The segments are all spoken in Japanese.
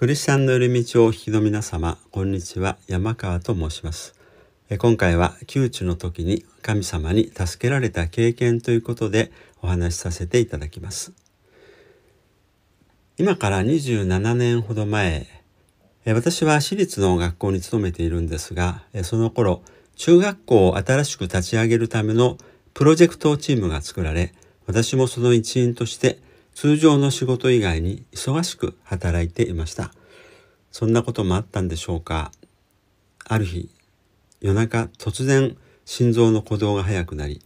クリスチャンの寄り道をお聞きの皆様、こんにちは。山川と申します。今回は窮地の時に神様に助けられた経験ということでお話しさせていただきます。今から27年ほど前、私は私立の学校に勤めているんですが、その頃、中学校を新しく立ち上げるためのプロジェクトチームが作られ、私もその一員として通常の仕事以外に忙しく働いていました。そんなこともあったんでしょうか。ある日、夜中突然心臓の鼓動が速くなり、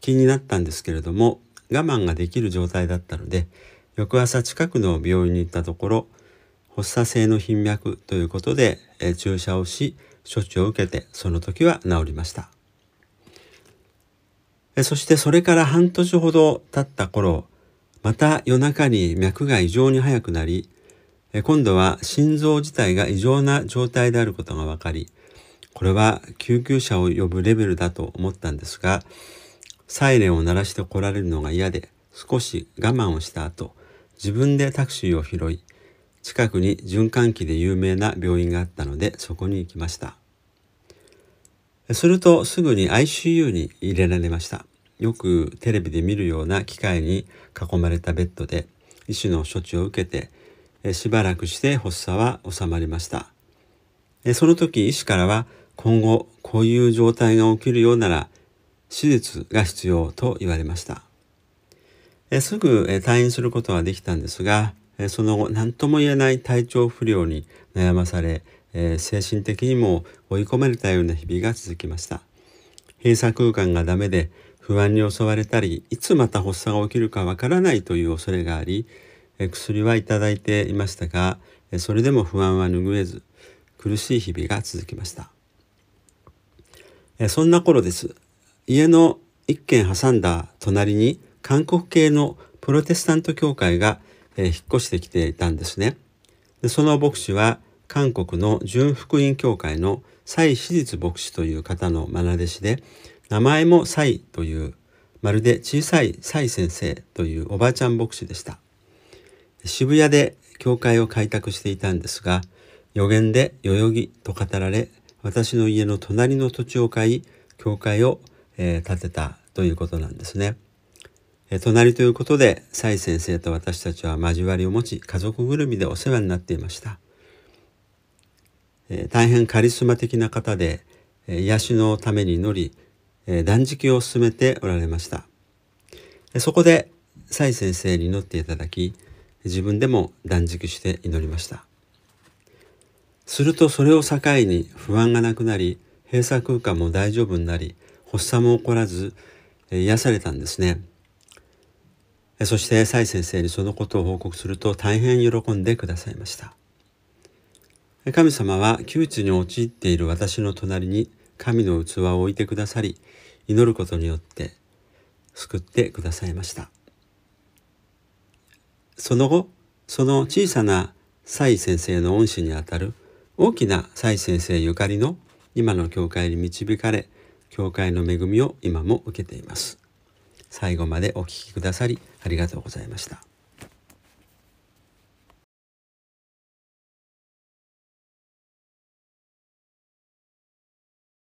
気になったんですけれども、我慢ができる状態だったので、翌朝近くの病院に行ったところ、発作性の頻脈ということで、え注射をし、処置を受けて、その時は治りました。えそしてそれから半年ほど経った頃、また夜中に脈が異常に速くなり、今度は心臓自体が異常な状態であることが分かり、これは救急車を呼ぶレベルだと思ったんですが、サイレンを鳴らして来られるのが嫌で、少し我慢をした後、自分でタクシーを拾い、近くに循環器で有名な病院があったので、そこに行きました。するとすぐに ICU に入れられました。よくテレビで見るような機械に囲まれたベッドで医師の処置を受けてしばらくして発作は収まりましたその時医師からは今後こういう状態が起きるようなら手術が必要と言われましたすぐ退院することはできたんですがその後何とも言えない体調不良に悩まされ精神的にも追い込まれたような日々が続きました閉鎖空間がダメで不安に襲われたり、いつまた発作が起きるかわからないという恐れがあり、薬はいただいていましたが、それでも不安は拭えず、苦しい日々が続きました。そんな頃です。家の一軒挟んだ隣に韓国系のプロテスタント教会が引っ越してきていたんですね。でその牧師は韓国の純福音教会の蔡史実牧師という方の愛弟子で、名前もサイというまるで小さいサイ先生というおばあちゃん牧師でした渋谷で教会を開拓していたんですが予言で代々木と語られ私の家の隣の土地を買い教会を、え建てたということなんですね、え隣ということで蔡先生と私たちは交わりを持ち家族ぐるみでお世話になっていました、え大変カリスマ的な方で、え癒しのために祈りえ断食を進めておられましたそこで蔡先生に祈っていただき自分でも断食して祈りましたするとそれを境に不安がなくなり閉鎖空間も大丈夫になり発作も起こらず癒されたんですねそして蔡先生にそのことを報告すると大変喜んでくださいました神様は窮地に陥っている私の隣に神の器を置いてくださり祈ることによって救ってくださいましたその後その小さな蔡先生の恩師にあたる大きな蔡先生ゆかりの今の教会に導かれ教会の恵みを今も受けています最後までお聴きくださりありがとうございました